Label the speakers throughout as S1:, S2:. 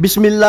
S1: बिसमीम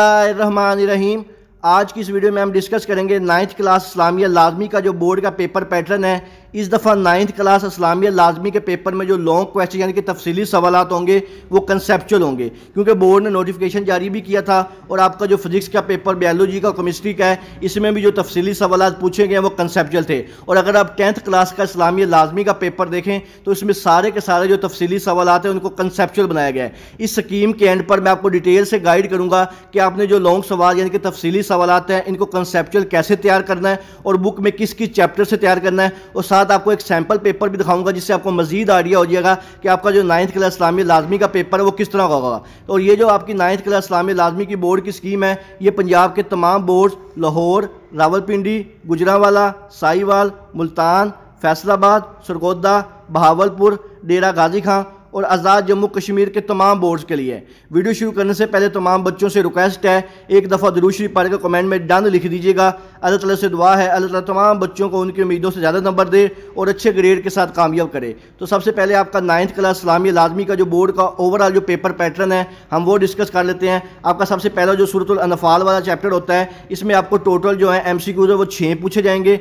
S1: आज की इस वीडियो में हम डिस्कस करेंगे नाइन्थ क्लास इस्लामिया लाजमी का जो बोर्ड का पेपर पैटर्न है इस दफ़ा नाइन्थ क्लास इस्लामिया लाजमी के पेपर में जो लॉन्ग क्वेश्चन यानी कि तफसली सवाल होंगे वो कंसेप्चुअल होंगे क्योंकि बोर्ड ने नोटिफिकेशन जारी भी किया था और आपका जो फिजिक्स का पेपर बायोलॉजी का कमिस्ट्री का है इसमें भी जो तफसली सवाल पूछे गए वो कंसेप्चुअल थे और अगर आप टेंथ क्लास का इस्लामिया लाजमी का पेपर देखें तो इसमें सारे के सारे जो तफसली सवाल हैं उनको कंसेप्चुअल बनाया गया है इस स्कीम के एंड पर मैं आपको डिटेल से गाइड करूँगा कि आपने जो लॉन्ग सवाल यानी कि तफसली सवाल हैं इनको कंसेप्चुअल कैसे तैयार करना है और बुक में किस किस चैप्टर से तैयार करना है और साथ आपको एक सैम्पल पेपर भी दिखाऊंगा जिससे आपको मजीद आइडिया हो जाएगा कि आपका जो नाइन्थ क्लास इस्लामी लाजमी का पेपर है वो किस तरह का होगा और तो ये जो आपकी नाइन्थ क्लास इस्लामी लाजमी की बोर्ड की स्कीम है ये पंजाब के तमाम बोर्ड लाहौर रावलपिंडी गुजरावाला साईवाल मुल्तान फैसलाबाद सरगोदा बहावलपुर डेरा गाजी खां और आज़ाद जम्मू कश्मीर के तमाम बोर्ड्स के लिए वीडियो शुरू करने से पहले तमाम बच्चों से रिक्वेस्ट है एक दफ़ा दरूशरी पारे का कमेंट में डन लिख दीजिएगा अल्लाह तला से दुआ है अल्लाह तला तमाम बच्चों को उनकी उम्मीदों से ज़्यादा नंबर दे और अच्छे ग्रेड के साथ कामयाब करे तो सबसे पहले आपका नाइन्थ क्लास इस्लामी लाजमी का जो बोर्ड का ओवरऑल जो पेपर पैटर्न है हम वो डिस्कस कर लेते हैं आपका सबसे पहला जो सूरतुलनफाल वाला चैप्टर होता है इसमें आपको टोटल जो है एम सी क्यूज़ है वो छः पूछे जाएंगे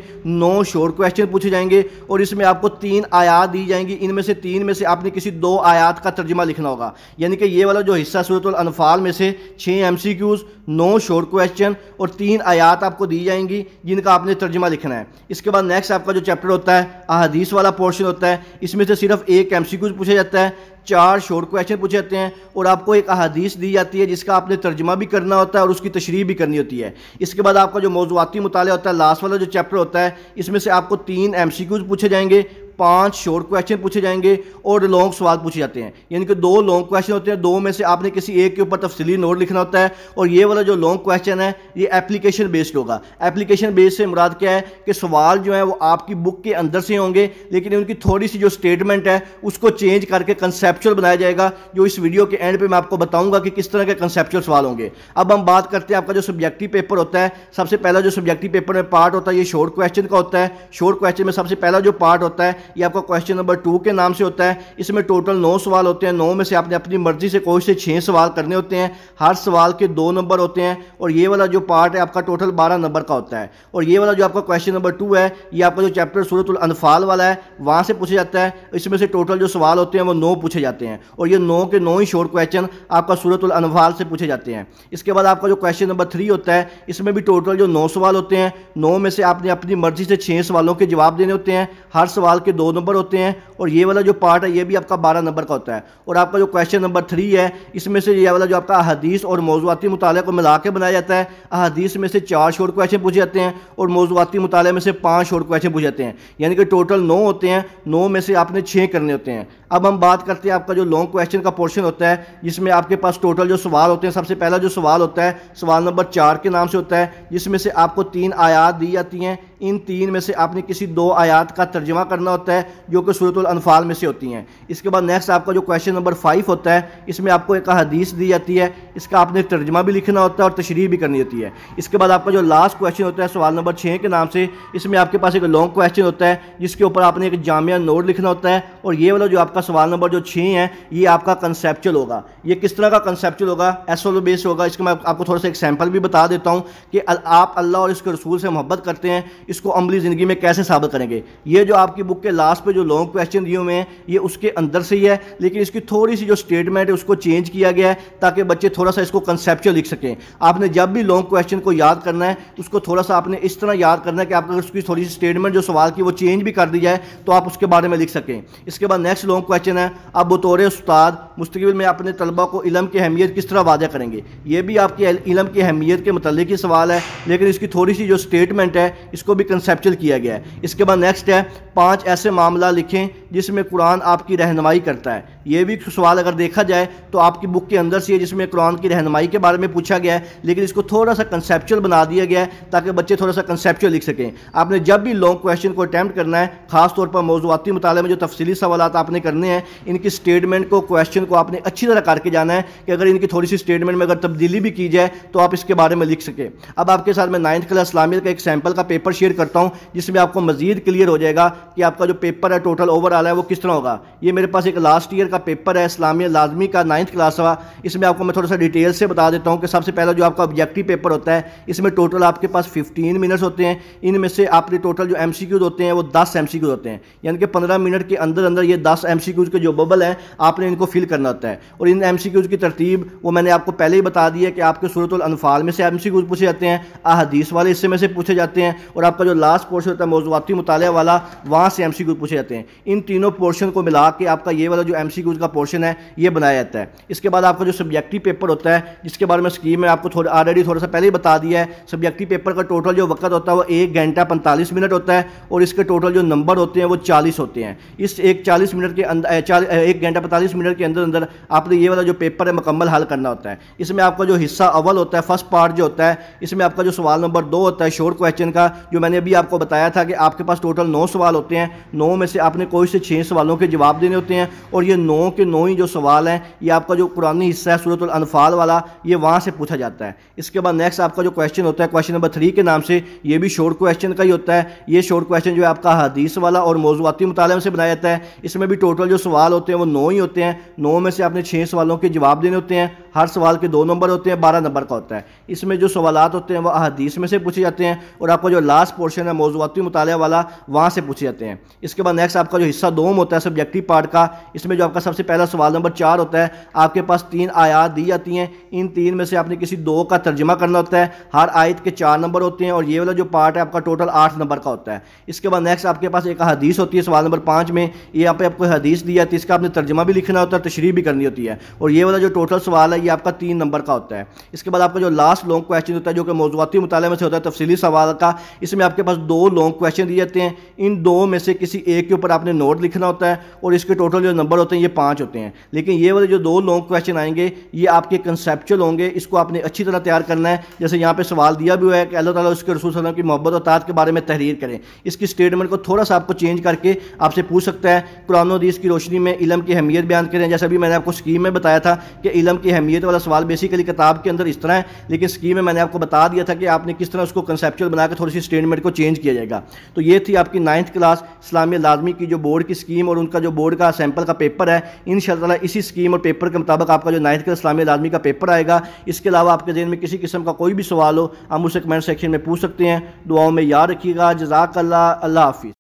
S1: नौ शॉर्ट क्वेश्चन पूछे जाएंगे और इसमें आपको तीन आयात दी जाएंगी इनमें से तीन में से आपने किसी दो आयात का तर्जमा लिखना होगा यानी कि ये वाला जो हिस्सा सूरत अनफाल में से छः एम सी क्यूज़ नौ शॉर्ट क्वेश्चन और तीन आयात आपको दी जाएंगी जिनका आपने तर्जमा लिखना है इसके बाद नेक्स्ट आपका जो चैप्टर होता है अहदीस वाला पोर्शन होता है इसमें से सिर्फ एक एम सी क्यूज़ पूछा जाता है चार शॉर्ट क्वेश्चन पूछे जाते हैं और आपको एक अहदीस दी जाती है जिसका आपने तर्जमा भी करना होता है और उसकी तशरी भी करनी होती है इसके बाद आपका जो मौजूदी मुताल होता है लास्ट वाला जो चैप्टर होता है इसमें से आपको तीन एम सी क्यूज़ पूछे जाएंगे पांच शॉर्ट क्वेश्चन पूछे जाएंगे और लॉन्ग सवाल पूछे जाते हैं यानी कि दो लॉन्ग क्वेश्चन होते हैं दो में से आपने किसी एक के ऊपर तफसली नोट लिखना होता है और ये वाला जो लॉन्ग क्वेश्चन है ये एप्लीकेशन बेस्ड होगा एप्लीकेशन बेस्ड से मुराद क्या है कि सवाल जो है वो आपकी बुक के अंदर से होंगे लेकिन उनकी थोड़ी सी जो स्टेटमेंट है उसको चेंज करके कंसेप्चुअल बनाया जाएगा जो इस वीडियो के एंड पे मैं आपको बताऊंगा कि किस तरह के कंसेप्चुअल सवाल होंगे अब हम बात करते हैं आपका जो सब्जेक्टिव पेपर होता है सबसे पहला जो सब्जेक्टिव पेपर में पार्ट होता है ये शॉर्ट क्वेश्चन का होता है शॉर्ट क्वेश्चन में सबसे पहला जो पार्ट होता है ये आपका क्वेश्चन नंबर टू के नाम से होता है इसमें टोटल नौ सवाल होते हैं नौ में से आपने अपनी मर्जी से कोई से छः सवाल करने होते हैं हर सवाल के दो नंबर होते हैं और ये वाला जो पार्ट है आपका टोटल बारह नंबर का होता है और ये वाला जो आपका क्वेश्चन नंबर टू है ये आपका जो चैप्टर सूरत अनफाल वाला है वहाँ से पूछा जाता है इसमें से टोटल जो सवाल होते हैं वो नौ पूछे जाते हैं और ये नौ के नौ ही शोर्ट क्वेश्चन आपका सूरत अनफाल से पूछे जाते हैं इसके बाद आपका जो क्वेश्चन नंबर थ्री होता है इसमें भी टोटल जो नौ सवाल होते हैं नौ में से आपने अपनी मर्जी से छः सवालों के जवाब देने होते हैं हर सवाल के दो नंबर होते हैं और ये वाला जो पार्ट है ये भी आपका बारह नंबर का होता है और आपका जो क्वेश्चन नंबर थ्री है इसमें से ये वाला जो आपका अदीस और मौजूदी मुताले को मिला के बनाया जाता है अदीस में से चार शोर क्वेश्चन पूछे जाते हैं और मौजूदी मुताले में से पाँच शोर क्वेश्चन पूछे जाते हैं यानी कि टोटल नौ होते हैं नौ में से आपने छः करने होते हैं अब हम बात करते हैं आपका जो लॉन्ग क्वेश्चन का पोर्शन होता है जिसमें आपके पास टोटल जो सवाल होते हैं सबसे पहला जो सवाल होता है सवाल नंबर चार के नाम से होता है जिसमें से आपको तीन आयात दी जाती हैं इन तीन में से आपने किसी दो आयात का तर्जमा करना होता है होता है जो कि सूरत अनफाल में से होती हैं इसके बाद नेक्स्ट आपका जो क्वेश्चन नंबर फाइव होता है इसमें आपको एक हदीस दी जाती है इसका आपने तर्जमा भी लिखना होता है और तशरी भी करनी होती है इसके बाद आपका जो लास्ट क्वेश्चन होता है सवाल नंबर छः के नाम से इसमें आपके पास एक लॉन्ग क्वेश्चन होता है जिसके ऊपर आपने एक जामिया नोट लिखना होता है और ये वाला जो आपका सवाल नंबर जो छः है ये आपका कंसेप्चुअल होगा ये किस तरह का कंसेप्चुअल होगा एस ओ बेस होगा इसका मैं आपको थोड़ा सा एक सैम्पल भी बता देता हूँ कि आप अल्लाह और इसके रसूल से मोहब्बत करते हैं इसको अमली ज़िंदगी में कैसे साबित करेंगे ये जो आपकी बुक के लास्ट पे जो लॉन्ग क्वेश्चन दिए हुए हैं ये उसके अंदर से ही है लेकिन इसकी थोड़ी सी जो स्टेटमेंट है उसको चेंज किया गया है ताकि बच्चे थोड़ा सा इसको कंसेप्चुअल लिख सकें आपने जब भी लॉन्ग क्वेश्चन को याद करना है उसको थोड़ा सा आपने इस तरह याद करना है कि आप अगर उसकी थोड़ी सी स्टेटमेंट जो सवाल की वो चेंज भी कर दी जाए तो आप उसके बारे में लिख सकें इसके बाद नेक्स्ट लॉन्ग क्वेश्चन है आप बतौर उस्ताद मुस्तबिल में अपने तलबा को इलम की अहमियत किस तरह वादा करेंगे ये भी आपकी इलम की अहमियत के मतलब ही सवाल है लेकिन इसकी थोड़ी सी जो स्टेटमेंट है इसको भी कंसेप्चुअल किया गया है इसके बाद नेक्स्ट है पाँच ऐसे मामला लिखें जिसमें कुरान आपकी रहनमाई करता है ये भी सवाल अगर देखा जाए तो आपकी बुक के अंदर से है जिसमें कुरान की रहनमाई के बारे में पूछा गया है लेकिन इसको थोड़ा सा कंसेप्चुअल बना दिया गया है ताकि बच्चे थोड़ा सा कंसेप्चुअल लिख सकें आपने जब भी लॉन्ग क्वेश्चन को अटैम्प्ट करना है खासतौर पर मौजूदी मुताले में जो तफसली सवाल आपने करने हैं इनकी स्टेटमेंट को क्वेश्चन को आपने अच्छी तरह करके जाना है कि अगर इनकी थोड़ी सी स्टेटमेंट में अगर तब्दीली भी की जाए तो आप इसके बारे में लिख सकें अब आपके साथ मैं नाइन्थ क्लास इस्लामिया का एक सैम्पल का पेपर शेयर करता हूँ जिसमें आपको मजीद क्लियर हो जाएगा कि आपका जो पेपर है टोटल ओवरऑल है वो किस तरह होगा ये मेरे पास एक लास्ट ईयर का पेपर है इस्लामिया लाजमी का नाइन्थ क्लास का इसमें आपको मैं थोड़ा सा डिटेल से बता देता हूँ कि सबसे पहला जो आपका ऑब्जेक्टिव पेपर होता है इसमें टोटल आपके पास फिफ्टीन मिनट्स होते हैं इनमें से आपके टोटल जो एम होते हैं वो दस एम होते हैं यानी कि पंद्रह मिनट के अंदर अंदर ये दस एम के जो बबल हैं आपने इनको फिल करना होता है और इन एम की तरतीब वो मैंने आपको पहले ही बता दी है कि आपके सूरत अनफाल में से एम पूछे जाते हैं अहदीस वाले हिस्से में से पूछे जाते हैं और आपका जो लास्ट पोर्शन होता है मौजूदी मुताले वाला वहाँ से एम एमसीक्यू पूछे जाते हैं इन तीनों पोर्शन को मिला के आपका ये वाला जो एमसीक्यू का पोर्शन है ये बनाया जाता है इसके बाद आपका जो सब्जेक्टिव पेपर होता है जिसके बारे में स्कीम है आपको थोड़ा ऑलरेडी थोड़ा सा पहले ही बता दिया है सब्जेक्टिव पेपर का टोटल जो वक्त होता है वो एक घंटा पैंतालीस मिनट होता है और इसके टोटल जो नंबर होते हैं वो चालीस होते हैं इस एक चालीस मिनट के अंदर एक घंटा पैंतालीस मिनट के अंदर अंदर आपने ये वाला जो पेपर है मुकम्मल हल करना होता है इसमें आपका जो हिस्सा अव्वल होता है फर्स्ट पार्ट जो होता है इसमें आपका जो सवाल नंबर दो होता है शोर क्वेश्चन का जो मैंने अभी आपको बताया था कि आपके पास टोटल नौ सवाल होते हैं नौ में से आपने कोई से छः सवालों के जवाब देने होते हैं और ये नौ के नौ ही जो सवाल हैं ये आपका जो पुरानी हिस्सा है सूरत अनफाल वाला ये वहाँ से पूछा जाता है इसके बाद नेक्स्ट आपका जो क्वेश्चन होता है क्वेश्चन नंबर थ्री के नाम से ये भी शॉर्ट क्वेश्चन का ही होता है ये शॉर्ट क्वेश्चन जो है आपका हदीस वाला और मौजूदी मुताले से बनाया जाता है इसमें भी टोटल जो सवाल होते हैं वो नौ ही होते हैं नौ में से आपने छः सवालों के जवाब देने होते हैं हर सवाल के दो नंबर होते हैं बारह नंबर का होता है इसमें जो सवाल होते हैं वह अहदीस में से पूछे जाते हैं और आपका जो लास्ट पोर्शन है मौजूदी मुताल वाला वहाँ से पूछे जाते हैं इसके बाद नेक्स्ट आपका जो हिस्सा दोम होता है सब्जेक्टिव पार्ट का इसमें जो आपका सबसे पहला सवाल नंबर चार होता है आपके पास तीन आयात दी जाती हैं इन तीन में से आपने किसी दो का तर्जमा करना होता है हर आयत के चार नंबर होते हैं और ये वाला जो पार्ट है आपका टोटल आठ नंबर का होता है इसके बाद नेक्स्ट आपके पास एक हदीस होती है सवाल नंबर पाँच में यहाँ पे आपको हदीस दी जाती है इसका आपने तर्जमा भी लिखना होता है तशरी भी करनी होती है और ये वाला जो टोटल सवाल है ये आपका तीन नंबर का होता है इसके बाद आपका जो लास्ट लॉन्ग क्वेश्चन होता है जो कि मौजूदी मुताले में से होता है तफसली सवाल का इसमें आपके पास दो लॉन्ग क्वेश्चन दिए जाते हैं इन दो में से किसी एक के ऊपर आपने नोट लिखना होता है और इसके टोटल जो नंबर होते हैं ये पाँच होते हैं लेकिन ये वाले जो दो लॉन्ग क्वेश्चन आएंगे ये आपके कंसेप्चुअल होंगे इसको आपने अच्छी तरह तैयार करना है जैसे यहाँ पर सवाल दिया भी हुआ है कि अल्लाह ताला उसके रसूल वसलम की मोहब्बत और तात के बारे में तहरीर करें इसकी स्टेटमेंट को थोड़ा सा आपको चेंज करके आपसे पूछ सकता है कुरान उदीस की रोशनी में इलम की अहमियत बयान करें जैसे अभी मैंने आपको स्कीम में बताया था कि इलम की अहमियत वाला सवाल बेसिकली किताब के अंदर इस तरह है लेकिन स्कीम में मैंने आपको बता दिया था कि आपने किस तरह उसको कंसेप्चुअल बनाकर थोड़ी सी स्टेटमेंट को चेंज किया जाएगा तो ये थी आपकी नाइन्थ क्लास इस्लामी लाजमी की जो बोर्ड की स्कीम और उनका जो बोर्ड का सैम्पल का पेपर है इन शाला इसी स्कीम और पेपर के मुताबिक आपका जो नाइन्थ का इस्लामी लाजमी का पेपर आएगा इसके अलावा आपके जहन में किसी किस्म का कोई भी सवाल हो आप उसे कमेंट सेक्शन में पूछ सकते हैं दुआओं में याद रखिएगा जजाक अल्लाह अल्लाह हाफिज़